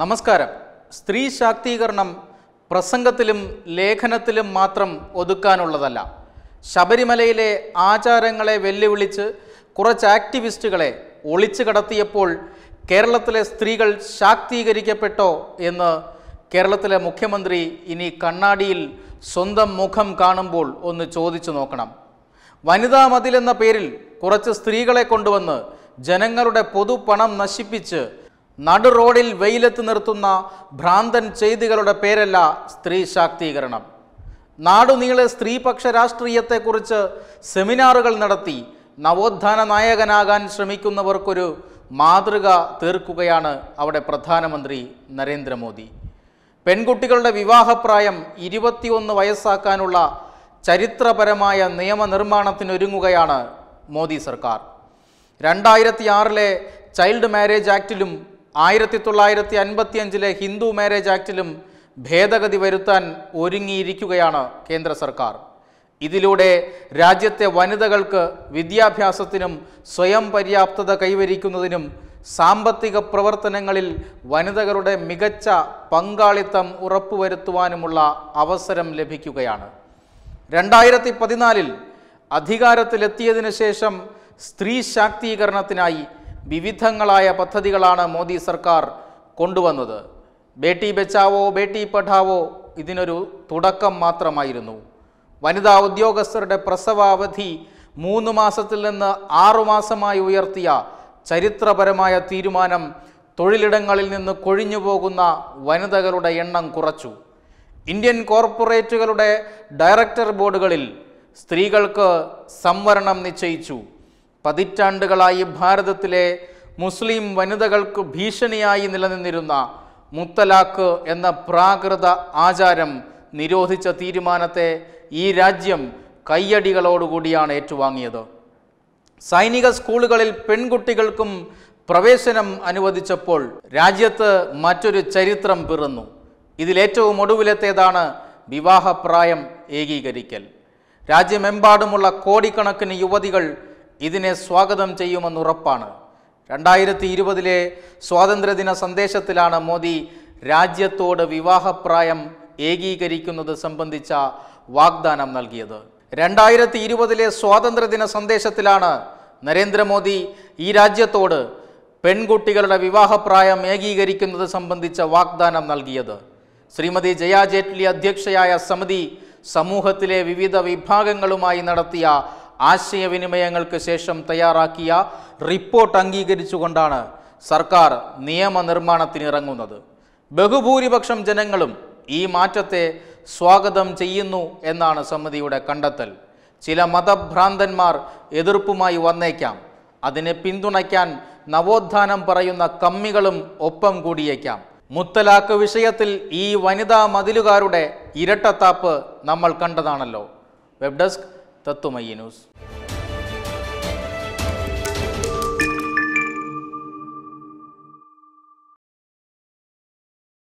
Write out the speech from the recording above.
നമസ്കാരം സ്ത്രീ ശാക്തീകരണം പ്രസംഗത്തിലും ലേഖനത്തിലും മാത്രം ഒതുക്കാനുള്ളതല്ല ശബരിമലയിലെ ആചാരങ്ങളെ വെല്ലുവിളിച്ച് കുറച്ച് ആക്ടിവിസ്റ്റുകളെ ഒളിച്ചു കടത്തിയപ്പോൾ കേരളത്തിലെ സ്ത്രീകൾ ശാക്തീകരിക്കപ്പെട്ടോ എന്ന് കേരളത്തിലെ മുഖ്യമന്ത്രി ഇനി കണ്ണാടിയിൽ സ്വന്തം മുഖം കാണുമ്പോൾ ഒന്ന് ചോദിച്ചു നോക്കണം വനിതാ മതിലെന്ന പേരിൽ കുറച്ച് സ്ത്രീകളെ കൊണ്ടുവന്ന് ജനങ്ങളുടെ പൊതുപണം നശിപ്പിച്ച് നടു റോഡിൽ വെയിലത്ത് നിർത്തുന്ന ഭ്രാന്തൻ ചെയ്തികളുടെ പേരല്ല സ്ത്രീ ശാക്തീകരണം നാടുനീളെ സ്ത്രീപക്ഷ രാഷ്ട്രീയത്തെക്കുറിച്ച് സെമിനാറുകൾ നടത്തി നവോത്ഥാന നായകനാകാൻ ശ്രമിക്കുന്നവർക്കൊരു മാതൃക തീർക്കുകയാണ് അവിടെ പ്രധാനമന്ത്രി നരേന്ദ്രമോദി പെൺകുട്ടികളുടെ വിവാഹപ്രായം ഇരുപത്തിയൊന്ന് വയസ്സാക്കാനുള്ള ചരിത്രപരമായ നിയമനിർമ്മാണത്തിനൊരുങ്ങുകയാണ് മോദി സർക്കാർ രണ്ടായിരത്തി ആറിലെ ചൈൽഡ് മാരേജ് ആക്റ്റിലും ആയിരത്തി തൊള്ളായിരത്തി അൻപത്തിയഞ്ചിലെ ഹിന്ദു മാരേജ് ആക്റ്റിലും ഭേദഗതി വരുത്താൻ ഒരുങ്ങിയിരിക്കുകയാണ് കേന്ദ്ര സർക്കാർ ഇതിലൂടെ രാജ്യത്തെ വനിതകൾക്ക് വിദ്യാഭ്യാസത്തിനും സ്വയം പര്യാപ്തത കൈവരിക്കുന്നതിനും സാമ്പത്തിക പ്രവർത്തനങ്ങളിൽ വനിതകളുടെ മികച്ച പങ്കാളിത്തം ഉറപ്പുവരുത്തുവാനുമുള്ള അവസരം ലഭിക്കുകയാണ് രണ്ടായിരത്തി പതിനാലിൽ അധികാരത്തിലെത്തിയതിനു ശേഷം സ്ത്രീ ശാക്തീകരണത്തിനായി വിവിധങ്ങളായ പദ്ധതികളാണ് മോദി സർക്കാർ കൊണ്ടുവന്നത് ബേട്ടി ബച്ചാവോ ബേട്ടി പഠാവോ ഇതിനൊരു തുടക്കം മാത്രമായിരുന്നു വനിതാ ഉദ്യോഗസ്ഥരുടെ പ്രസവാവധി മൂന്ന് മാസത്തിൽ നിന്ന് ആറുമാസമായി ഉയർത്തിയ ചരിത്രപരമായ തീരുമാനം തൊഴിലിടങ്ങളിൽ നിന്ന് കൊഴിഞ്ഞു പോകുന്ന വനിതകളുടെ എണ്ണം കുറച്ചു ഇന്ത്യൻ കോർപ്പറേറ്റുകളുടെ ഡയറക്ടർ ബോർഡുകളിൽ സ്ത്രീകൾക്ക് സംവരണം നിശ്ചയിച്ചു പതിറ്റാണ്ടുകളായി ഭാരതത്തിലെ മുസ്ലിം വനിതകൾക്ക് ഭീഷണിയായി നിലനിന്നിരുന്ന മുത്തലാഖ് എന്ന പ്രാകൃത ആചാരം നിരോധിച്ച തീരുമാനത്തെ ഈ രാജ്യം കയ്യടികളോടുകൂടിയാണ് ഏറ്റുവാങ്ങിയത് സൈനിക സ്കൂളുകളിൽ പെൺകുട്ടികൾക്കും പ്രവേശനം അനുവദിച്ചപ്പോൾ രാജ്യത്ത് മറ്റൊരു ചരിത്രം പിറന്നു ഇതിലേറ്റവും ഒടുവിലത്തേതാണ് വിവാഹപ്രായം ഏകീകരിക്കൽ രാജ്യമെമ്പാടുമുള്ള കോടിക്കണക്കിന് യുവതികൾ ഇതിനെ സ്വാഗതം ചെയ്യുമെന്നുറപ്പാണ് രണ്ടായിരത്തി ഇരുപതിലെ സ്വാതന്ത്ര്യദിന സന്ദേശത്തിലാണ് മോദി രാജ്യത്തോട് വിവാഹപ്രായം ഏകീകരിക്കുന്നത് സംബന്ധിച്ച വാഗ്ദാനം നൽകിയത് രണ്ടായിരത്തി ഇരുപതിലെ സ്വാതന്ത്ര്യദിന സന്ദേശത്തിലാണ് നരേന്ദ്രമോദി ഈ രാജ്യത്തോട് പെൺകുട്ടികളുടെ വിവാഹപ്രായം ഏകീകരിക്കുന്നത് സംബന്ധിച്ച വാഗ്ദാനം നൽകിയത് ശ്രീമതി ജയാ ജെയ്റ്റ്ലി അധ്യക്ഷയായ സമിതി സമൂഹത്തിലെ വിവിധ വിഭാഗങ്ങളുമായി നടത്തിയ ആശയവിനിമയങ്ങൾക്ക് ശേഷം തയ്യാറാക്കിയ റിപ്പോർട്ട് അംഗീകരിച്ചുകൊണ്ടാണ് സർക്കാർ നിയമനിർമ്മാണത്തിനിറങ്ങുന്നത് ബഹുഭൂരിപക്ഷം ജനങ്ങളും ഈ മാറ്റത്തെ സ്വാഗതം ചെയ്യുന്നു എന്നാണ് സമിതിയുടെ കണ്ടെത്തൽ ചില മതഭ്രാന്തന്മാർ എതിർപ്പുമായി വന്നേക്കാം അതിനെ പിന്തുണയ്ക്കാൻ നവോത്ഥാനം പറയുന്ന കമ്മികളും ഒപ്പം കൂടിയേക്കാം മുത്തലാക്ക് വിഷയത്തിൽ ഈ വനിതാ മതിലുകാരുടെ ഇരട്ടത്താപ്പ് നമ്മൾ കണ്ടതാണല്ലോ വെബ് ഡെസ്ക് തത്വമയി ന്യൂസ്